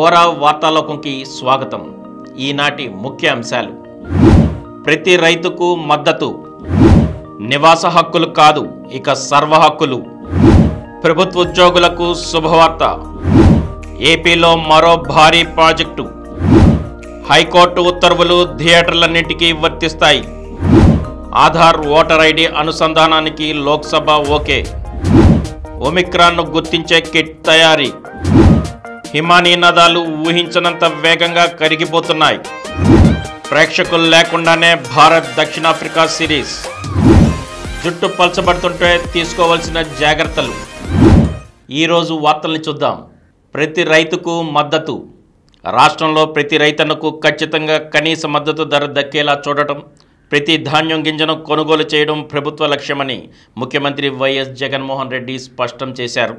కోరా వార్తాలోకంకి స్వాగతం ఈనాటి ముఖ్య అంశాలు ప్రతి రైతుకు మద్దతు నివాస హక్కులు కాదు ఇక సర్వ హక్కులు ప్రభుత్వోద్యోగులకు శుభవార్త ఏపీలో మరో భారీ ప్రాజెక్టు హైకోర్టు ఉత్తర్వులు థియేటర్లన్నింటికీ వర్తిస్తాయి ఆధార్ ఓటర్ ఐడి అనుసంధానానికి లోక్సభ ఓకే ఒమిక్రాన్ను గుర్తించే కిట్ తయారీ హిమానీ నదాలు ఊహించనంత వేగంగా కరిగిపోతున్నాయి ప్రేక్షకులు లేకుండానే భారత్ దక్షిణాఫ్రికా సిరీస్ జుట్టు పలచబడుతుంటే తీసుకోవాల్సిన జాగ్రత్తలు ఈరోజు వార్తల్ని చూద్దాం ప్రతి రైతుకు మద్దతు రాష్ట్రంలో ప్రతి రైతన్నకు ఖచ్చితంగా కనీస మద్దతు ధర దక్కేలా చూడటం ప్రతి ధాన్యం గింజను కొనుగోలు చేయడం ప్రభుత్వ లక్ష్యమని ముఖ్యమంత్రి వైఎస్ జగన్మోహన్ రెడ్డి స్పష్టం చేశారు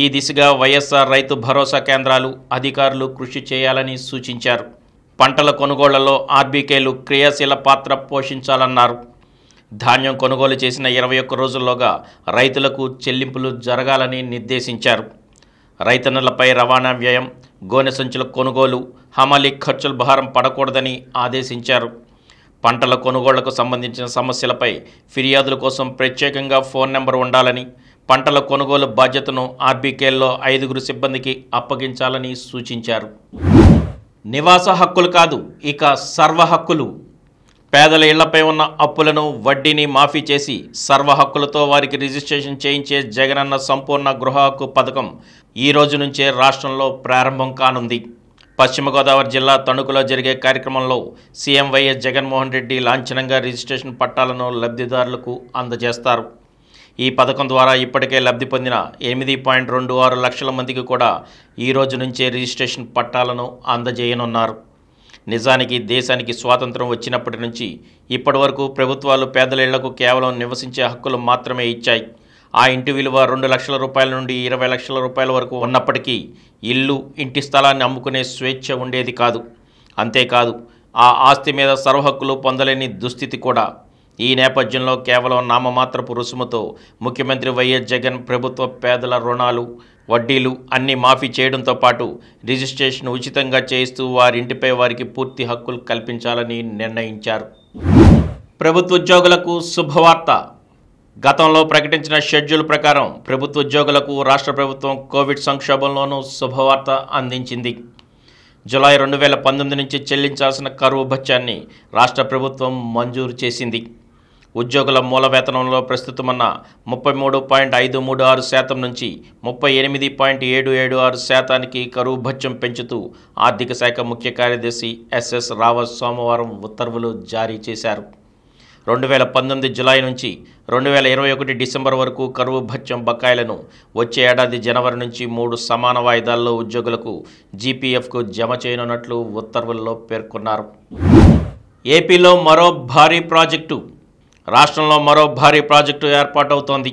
ఈ దిశగా వైఎస్ఆర్ రైతు భరోసా కేంద్రాలు అధికారులు కృషి చేయాలని సూచించారు పంటల కొనుగోళ్లలో ఆర్బీకేలు క్రియాశీల పాత్ర పోషించాలన్నారు ధాన్యం కొనుగోలు చేసిన ఇరవై ఒక్క రోజుల్లోగా రైతులకు చెల్లింపులు జరగాలని నిర్దేశించారు రైతన్నలపై రవాణా వ్యయం గోనె సంచుల కొనుగోలు హమాలీ ఖర్చుల భారం పడకూడదని ఆదేశించారు పంటల కొనుగోళ్లకు సంబంధించిన సమస్యలపై ఫిర్యాదుల కోసం ప్రత్యేకంగా ఫోన్ నెంబర్ ఉండాలని పంటల కొనుగోలు బాధ్యతను ఆర్బీకేల్లో ఐదుగురు సిబ్బందికి అప్పగించాలని సూచించారు నివాస హక్కులు కాదు ఇక సర్వ హక్కులు పేదల ఇళ్లపై ఉన్న అప్పులను వడ్డీని మాఫీ చేసి సర్వ హక్కులతో వారికి రిజిస్ట్రేషన్ చేయించే జగనన్న సంపూర్ణ గృహ హక్కు పథకం ఈ రోజు నుంచే రాష్ట్రంలో ప్రారంభం కానుంది పశ్చిమ గోదావరి జిల్లా తణుకులో జరిగే కార్యక్రమంలో సీఎం వైఎస్ జగన్మోహన్ రెడ్డి లాంఛనంగా రిజిస్ట్రేషన్ పట్టాలను లబ్ధిదారులకు అందజేస్తారు ఈ పథకం ద్వారా ఇప్పటికే లబ్ధి పొందిన ఎనిమిది పాయింట్ రెండు ఆరు లక్షల మందికి కూడా ఈ రోజు నుంచే రిజిస్ట్రేషన్ పట్టాలను అందజేయనున్నారు నిజానికి దేశానికి స్వాతంత్రం వచ్చినప్పటి నుంచి ఇప్పటి వరకు ప్రభుత్వాలు పేదలేళ్లకు కేవలం నివసించే హక్కులు మాత్రమే ఇచ్చాయి ఆ ఇంటి విలువ రెండు లక్షల రూపాయల నుండి ఇరవై లక్షల రూపాయల వరకు ఉన్నప్పటికీ ఇల్లు ఇంటి స్థలాన్ని అమ్ముకునే స్వేచ్ఛ ఉండేది కాదు అంతేకాదు ఆ ఆస్తి మీద సర్వహక్కులు పొందలేని దుస్థితి కూడా ఈ నేపథ్యంలో కేవలం నామమాత్రపు రుసుముతో ముఖ్యమంత్రి వైఎస్ జగన్ ప్రభుత్వ పేదల రుణాలు వడ్డీలు అన్ని మాఫీ చేయడంతో పాటు రిజిస్ట్రేషన్ ఉచితంగా చేయిస్తూ వారింటిపై వారికి పూర్తి హక్కులు కల్పించాలని నిర్ణయించారు ప్రభుత్వ ఉద్యోగులకు శుభవార్త గతంలో ప్రకటించిన షెడ్యూల్ ప్రకారం ప్రభుత్వ ఉద్యోగులకు రాష్ట్ర ప్రభుత్వం కోవిడ్ సంక్షోభంలోనూ శుభవార్త అందించింది జులై రెండు వేల పంతొమ్మిది నుంచి చెల్లించాల్సిన కరువు భత్యాన్ని రాష్ట్ర ప్రభుత్వం మంజూరు చేసింది ఉద్యోగుల మూల వేతనంలో ప్రస్తుతమున్న ముప్పై మూడు పాయింట్ ఐదు మూడు ఆరు శాతం నుంచి ముప్పై ఎనిమిది పాయింట్ ఏడు ఏడు ఆరు శాతానికి కరువు భత్యం పెంచుతూ ఆర్థిక శాఖ ముఖ్య కార్యదర్శి ఎస్ఎస్ రావత్ సోమవారం ఉత్తర్వులు జారీ చేశారు రెండు వేల పంతొమ్మిది జులై నుంచి రెండు వేల ఇరవై ఒకటి డిసెంబర్ వరకు కరువు భత్యం బకాయిలను వచ్చే ఏడాది జనవరి నుంచి మూడు సమాన వాయిదాల్లో ఉద్యోగులకు జీపీఎఫ్కు జమ చేయనున్నట్లు ఉత్తర్వుల్లో పేర్కొన్నారు ఏపీలో మరో భారీ ప్రాజెక్టు రాష్ట్రంలో మరో భారీ ప్రాజెక్టు ఏర్పాటవుతోంది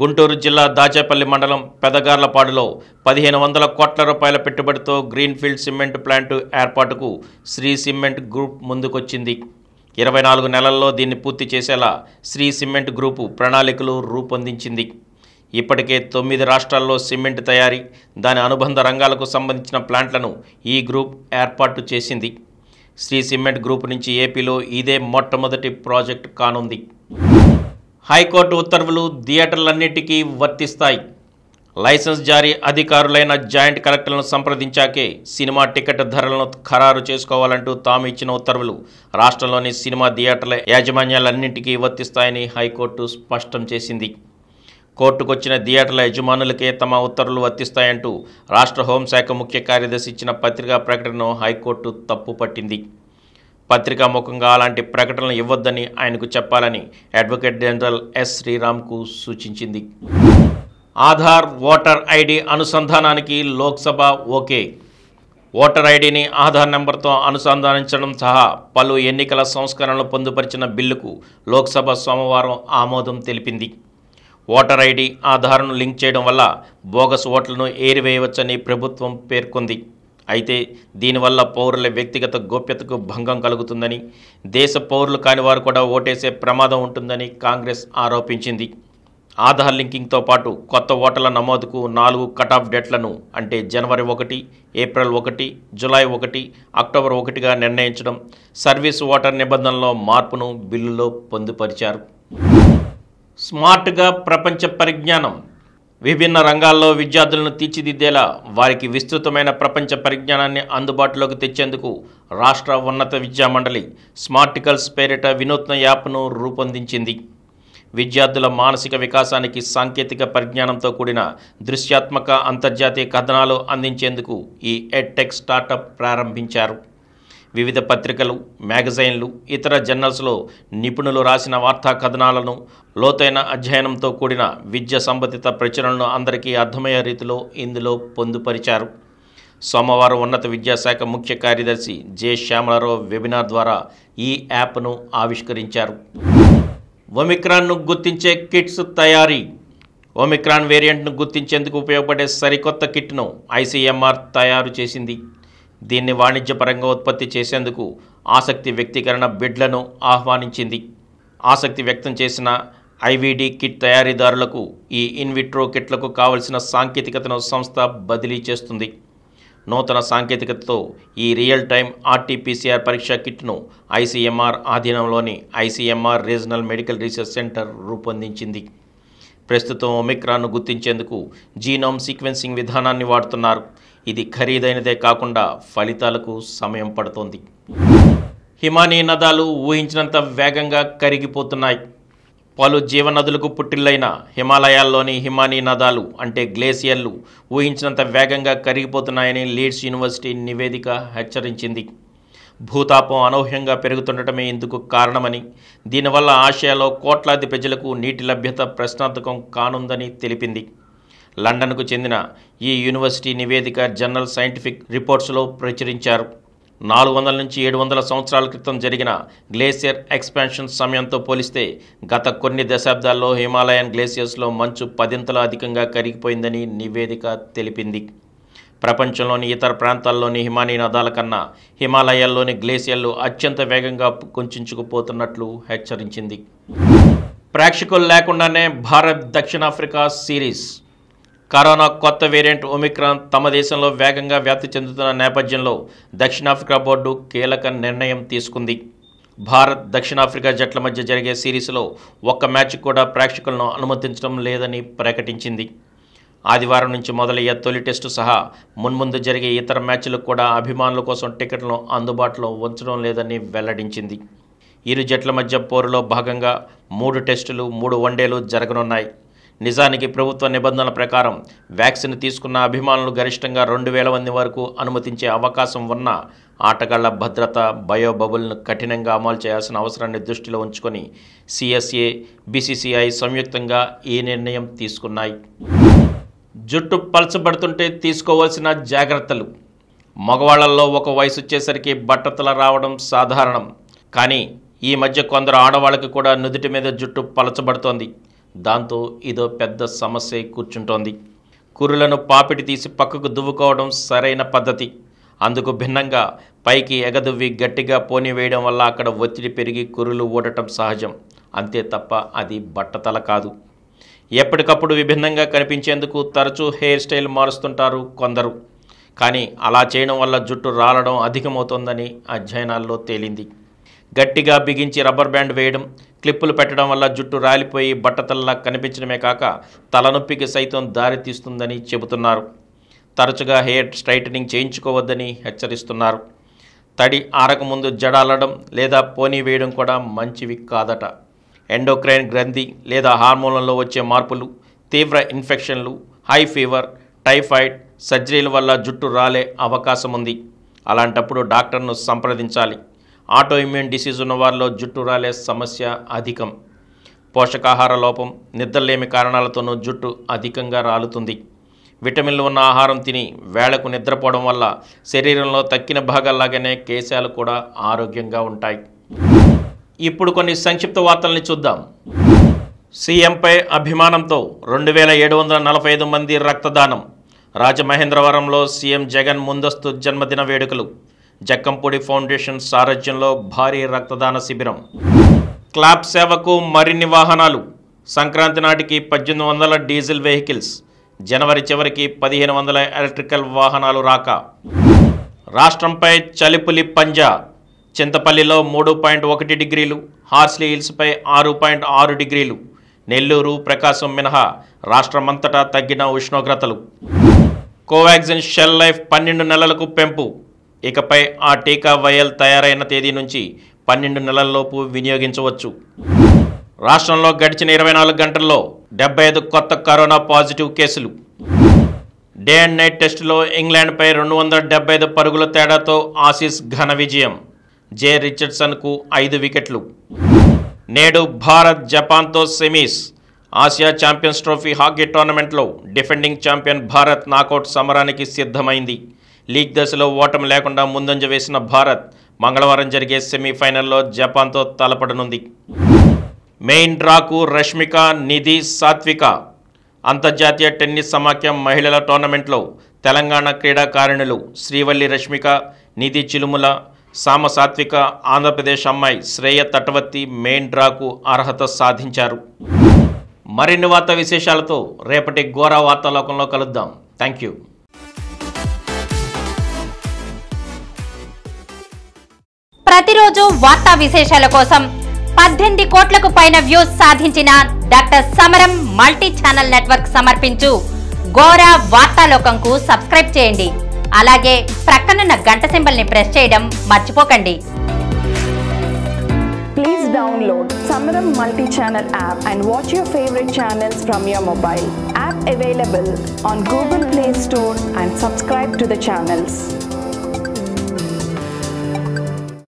గుంటూరు జిల్లా దాచేపల్లి మండలం పెదగార్లపాడులో పదిహేను వందల కోట్ల రూపాయల పెట్టుబడితో గ్రీన్ఫీల్డ్ సిమెంట్ ప్లాంటు ఏర్పాటుకు శ్రీ సిమెంట్ గ్రూప్ ముందుకొచ్చింది ఇరవై నాలుగు నెలల్లో దీన్ని పూర్తి చేసేలా శ్రీ సిమెంట్ గ్రూపు ప్రణాళికలు రూపొందించింది ఇప్పటికే తొమ్మిది రాష్ట్రాల్లో సిమెంట్ తయారీ దాని అనుబంధ రంగాలకు సంబంధించిన ప్లాంట్లను ఈ గ్రూప్ ఏర్పాటు చేసింది శ్రీ సిమెంట్ గ్రూప్ నుంచి ఏపీలో ఇదే మొట్టమొదటి ప్రాజెక్ట్ కానుంది హైకోర్టు ఉత్తర్వులు థియేటర్లన్నిటికీ వర్తిస్తాయి లైసెన్స్ జారీ అధికారులైన జాయింట్ కలెక్టర్లను సంప్రదించాకే సినిమా టికెట్ ధరలను ఖరారు చేసుకోవాలంటూ తాము ఇచ్చిన ఉత్తర్వులు రాష్ట్రంలోని సినిమా థియేటర్ల యాజమాన్యాలన్నింటికీ వర్తిస్తాయని హైకోర్టు స్పష్టం చేసింది కోర్టుకొచ్చిన థియేటర్ల యజమానులకే తమ ఉత్తర్వులు వర్తిస్తాయంటూ రాష్ట్ర హోంశాఖ ముఖ్య కార్యదర్శి ఇచ్చిన పత్రికా ప్రకటనను హైకోర్టు తప్పుపట్టింది పత్రికా ముఖంగా అలాంటి ప్రకటనలు ఇవ్వొద్దని ఆయనకు చెప్పాలని అడ్వకేట్ జనరల్ ఎస్ శ్రీరామ్కు సూచించింది ఆధార్ ఓటర్ ఐడి అనుసంధానానికి లోక్సభ ఓకే ఓటర్ ఐడిని ఆధార్ నెంబర్తో అనుసంధానించడం సహా పలు ఎన్నికల సంస్కరణలు పొందుపరిచిన బిల్లుకు లోక్సభ సోమవారం ఆమోదం తెలిపింది ఓటర్ ఐడి ఆధార్ను లింక్ చేయడం వల్ల బోగస్ ఓట్లను ఏరివేయవచ్చని ప్రభుత్వం పేర్కొంది అయితే దీనివల్ల పౌరుల వ్యక్తిగత గోప్యతకు భంగం కలుగుతుందని దేశ పౌరులు కాని వారు కూడా ఓటేసే ప్రమాదం ఉంటుందని కాంగ్రెస్ ఆరోపించింది ఆధార్ లింకింగ్తో పాటు కొత్త ఓటర్ల నమోదుకు నాలుగు కటాఫ్ డేట్లను అంటే జనవరి ఒకటి ఏప్రిల్ ఒకటి జులై ఒకటి అక్టోబర్ ఒకటిగా నిర్ణయించడం సర్వీస్ ఓటర్ నిబంధనలో మార్పును బిల్లులో పొందుపరిచారు స్మార్ట్గా ప్రపంచ పరిజ్ఞానం విభిన్న రంగాల్లో విద్యార్థులను తీర్చిదిద్దేలా వారికి విస్తృతమైన ప్రపంచ పరిజ్ఞానాన్ని అందుబాటులోకి తెచ్చేందుకు రాష్ట్ర ఉన్నత విద్యామండలి స్మార్టికల్స్ పేరిట వినూత్న యాప్ను రూపొందించింది విద్యార్థుల మానసిక వికాసానికి సాంకేతిక పరిజ్ఞానంతో కూడిన దృశ్యాత్మక అంతర్జాతీయ కథనాలు అందించేందుకు ఈ ఎడ్టెక్ స్టార్టప్ ప్రారంభించారు వివిధ పత్రికలు మ్యాగజైన్లు ఇతర జర్నల్స్లో నిపుణులు రాసిన వార్తా కథనాలను లోతైన అధ్యయనంతో కూడిన విద్య సంబంధిత ప్రచురణను అందరికీ అర్థమయ్యే రీతిలో ఇందులో పొందుపరిచారు సోమవారం ఉన్నత విద్యాశాఖ ముఖ్య కార్యదర్శి జె శ్యామలరావు వెబినార్ ద్వారా ఈ యాప్ను ఆవిష్కరించారు ఒమిక్రాన్ను గుర్తించే కిట్స్ తయారీ ఒమిక్రాన్ వేరియంట్ను గుర్తించేందుకు ఉపయోగపడే సరికొత్త కిట్ను ఐసీఎంఆర్ తయారు చేసింది దీన్ని వాణిజ్యపరంగా ఉత్పత్తి చేసేందుకు ఆసక్తి వ్యక్తీకరణ బిడ్లను ఆహ్వానించింది ఆసక్తి వ్యక్తం చేసిన ఐవీడీ కిట్ తయారీదారులకు ఈ ఇన్విట్రో కిట్లకు కావలసిన సాంకేతికతను సంస్థ బదిలీ చేస్తుంది నూతన సాంకేతికతతో ఈ రియల్ టైం ఆర్టీపీసీఆర్ పరీక్ష కిట్ను ఐసీఎంఆర్ ఆధీనంలోని ICMR regional medical research centre రూపొందించింది ప్రస్తుతం ఒమిక్రాన్ను గుర్తించేందుకు జీనోమ్ సీక్వెన్సింగ్ విధానాన్ని వాడుతున్నారు ఇది ఖరీదైనదే కాకుండా ఫలితాలకు సమయం పడుతోంది హిమానీ నదాలు ఊహించినంత వేగంగా కరిగిపోతున్నాయి పలు జీవనదులకు పుట్టిల్లైన హిమాలయాల్లోని హిమానీ నదాలు అంటే గ్లేసియర్లు ఊహించినంత వేగంగా కరిగిపోతున్నాయని లీడ్స్ యూనివర్సిటీ నివేదిక హెచ్చరించింది భూతాపం అనూహ్యంగా పెరుగుతుండటమే ఇందుకు కారణమని దీనివల్ల ఆసియాలో కోట్లాది ప్రజలకు నీటి లభ్యత ప్రశ్నార్థకం కానుందని తెలిపింది లండన్కు చెందిన ఈ యూనివర్సిటీ నివేదిక జనరల్ సైంటిఫిక్ రిపోర్ట్స్లో ప్రచురించారు నాలుగు వందల నుంచి ఏడు వందల సంవత్సరాల క్రితం జరిగిన గ్లేసియర్ ఎక్స్పాన్షన్ సమయంతో పోలిస్తే గత కొన్ని దశాబ్దాల్లో హిమాలయన్ గ్లేసియర్స్లో మంచు పదింతలు అధికంగా కరిగిపోయిందని నివేదిక తెలిపింది ప్రపంచంలోని ఇతర ప్రాంతాల్లోని హిమానీ నదాల కన్నా హిమాలయాల్లోని గ్లేసియర్లు అత్యంత వేగంగా కొంచుకుపోతున్నట్లు హెచ్చరించింది ప్రేక్షకులు లేకుండానే భారత్ దక్షిణాఫ్రికా సిరీస్ కరోనా కొత్త వేరియంట్ ఒమిక్రాన్ తమ దేశంలో వేగంగా వ్యాప్తి చెందుతున్న నేపథ్యంలో దక్షిణాఫ్రికా బోర్డు కీలక నిర్ణయం తీసుకుంది భారత్ దక్షిణాఫ్రికా జట్ల మధ్య జరిగే సిరీస్లో ఒక్క మ్యాచ్ కూడా ప్రేక్షకులను అనుమతించడం లేదని ప్రకటించింది ఆదివారం నుంచి మొదలయ్యే తొలి టెస్టు సహా మున్ముందు జరిగే ఇతర మ్యాచ్లకు కూడా అభిమానుల కోసం టికెట్లను అందుబాటులో ఉంచడం లేదని వెల్లడించింది ఇరు జట్ల మధ్య పోరులో భాగంగా మూడు టెస్టులు మూడు వన్డేలు జరగనున్నాయి నిజానికి ప్రభుత్వ నిబంధనల ప్రకారం వ్యాక్సిన్ తీసుకున్న అభిమానులు గరిష్టంగా రెండు వేల మంది వరకు అనుమతించే అవకాశం ఉన్న ఆటగాళ్ల భద్రత బయో బబుల్ను కఠినంగా అమలు చేయాల్సిన అవసరాన్ని దృష్టిలో ఉంచుకొని సిఎస్ఏ బీసీసీఐ సంయుక్తంగా ఈ నిర్ణయం తీసుకున్నాయి జుట్టు పలచబడుతుంటే తీసుకోవాల్సిన జాగ్రత్తలు మగవాళ్లలో ఒక వయసు వచ్చేసరికి బట్టతల రావడం సాధారణం కానీ ఈ మధ్య కొందరు ఆడవాళ్ళకి కూడా నుదుటి మీద జుట్టు పలచబడుతోంది దాంతో ఇదో పెద్ద సమస్య కూర్చుంటోంది కుర్రులను పాపిటి తీసి పక్కకు దువ్వుకోవడం సరైన పద్ధతి అందుకు భిన్నంగా పైకి ఎగదువ్వి గట్టిగా పోనీవేయడం వల్ల అక్కడ ఒత్తిడి పెరిగి కురులు ఓడటం సహజం అంతే తప్ప అది బట్టతల కాదు ఎప్పటికప్పుడు విభిన్నంగా కనిపించేందుకు తరచూ హెయిర్ స్టైల్ మారుస్తుంటారు కొందరు కానీ అలా చేయడం వల్ల జుట్టు రాలడం అధికమవుతుందని అధ్యయనాల్లో తేలింది గట్టిగా బిగించి రబ్బర్ బ్యాండ్ వేయడం క్లిప్పులు పెట్టడం వల్ల జుట్టు రాలిపోయి బట్టతల్లా కనిపించడమే కాక తలనొప్పికి సైతం దారితీస్తుందని చెబుతున్నారు తరచుగా హెయిర్ స్ట్రైటనింగ్ చేయించుకోవద్దని హెచ్చరిస్తున్నారు తడి ఆరకముందు జడాలడం లేదా పోనీ వేయడం కూడా మంచివి కాదట ఎండోక్రైన్ గ్రంథి లేదా హార్మోన్లలో వచ్చే మార్పులు తీవ్ర ఇన్ఫెక్షన్లు హై ఫీవర్ టైఫాయిడ్ సర్జరీల వల్ల జుట్టు రాలే అవకాశం ఉంది అలాంటప్పుడు డాక్టర్ను సంప్రదించాలి ఆటో ఇమ్యూన్ డిసీజ్ ఉన్న వారిలో జుట్టు రాలే సమస్య అధికం పోషకాహార లోపం నిద్రలేమి కారణాలతోనూ జుట్టు అధికంగా రాలుతుంది విటమిన్లు ఉన్న ఆహారం తిని వేళకు నిద్రపోవడం వల్ల శరీరంలో తక్కిన భాగాల్లాగానే కేశాలు కూడా ఆరోగ్యంగా ఉంటాయి ఇప్పుడు కొన్ని సంక్షిప్త వార్తల్ని చూద్దాం సీఎంపై అభిమానంతో రెండు వేల ఏడు వందల నలభై ఐదు మంది రక్తదానం రాజమహేంద్రవరంలో సీఎం జగన్ ముందస్తు జన్మదిన వేడుకలు జక్కంపూడి ఫౌండేషన్ సారథ్యంలో భారీ రక్తదాన శిబిరం క్లాబ్ సేవకు మరిన్ని వాహనాలు సంక్రాంతి నాటికి పద్దెనిమిది వందల డీజిల్ వెహికల్స్ జనవరి చివరికి పదిహేను వందల ఎలక్ట్రికల్ వాహనాలు రాక రాష్ట్రంపై చలిపులి పంజా చింతపల్లిలో మూడు పాయింట్ ఒకటి డిగ్రీలు హార్స్లీ హిల్స్పై ఆరు పాయింట్ ఆరు డిగ్రీలు నెల్లూరు ప్రకాశం మినహా రాష్ట్రమంతటా తగ్గిన ఉష్ణోగ్రతలు కోవాక్సిన్ షెల్ లైఫ్ పన్నెండు నెలలకు పెంపు ఇకపై ఆ టీకా వయల్ తయారైన తేదీ నుంచి పన్నెండు నెలల్లోపు వినియోగించవచ్చు రాష్ట్రంలో గడిచిన ఇరవై నాలుగు గంటల్లో డెబ్బై ఐదు కొత్త కరోనా పాజిటివ్ కేసులు డే అండ్ నైట్ టెస్టులో ఇంగ్లాండ్పై రెండు వందల డెబ్బై ఐదు పరుగుల తేడాతో ఆసీస్ ఘన విజయం జే రిచర్డ్సన్కు ఐదు వికెట్లు నేడు భారత్ జపాన్తో semis Asia champions trophy hockey టోర్నమెంట్లో డిఫెండింగ్ ఛాంపియన్ భారత్ నాకౌట్ సమరానికి సిద్ధమైంది లీగ్ దశలో ఓటమి లేకుండా ముందంజ వేసిన భారత్ మంగళవారం జరిగే సెమీఫైనల్లో జపాన్తో తలపడనుంది మెయిన్ డ్రాకు రష్మిక నిధి సాత్విక అంతర్జాతీయ టెన్నిస్ సమాఖ్యం మహిళల టోర్నమెంట్లో తెలంగాణ క్రీడాకారిణులు శ్రీవల్లి రష్మిక నిధి చిలుముల సామ సాత్విక ఆంధ్రప్రదేశ్ అమ్మాయి శ్రేయ తటవర్తి మెయిన్ డ్రాకు అర్హత సాధించారు మరిన్ని వార్త విశేషాలతో రేపటి ఘోర వార్తాలోకంలో కలుద్దాం థ్యాంక్ యూ ప్రతిరోజు వార్తా విశేషాల కోసం పద్దెనిమిది కోట్లకు పైన వ్యూస్ సాధించిన డాక్టర్ సమరం మల్టీ ఛానల్ నెట్వర్క్ సమర్పించు గోరా వార్తాలోకంకు సబ్స్క్రైబ్ చేయండి అలాగే ప్రక్కనున్న గంట సింబల్ని ప్రెస్ చేయడం మర్చిపోకండి please download Samaram multi channel app and watch your favourite channels from your mobile app available on Google Play Store and subscribe to the channels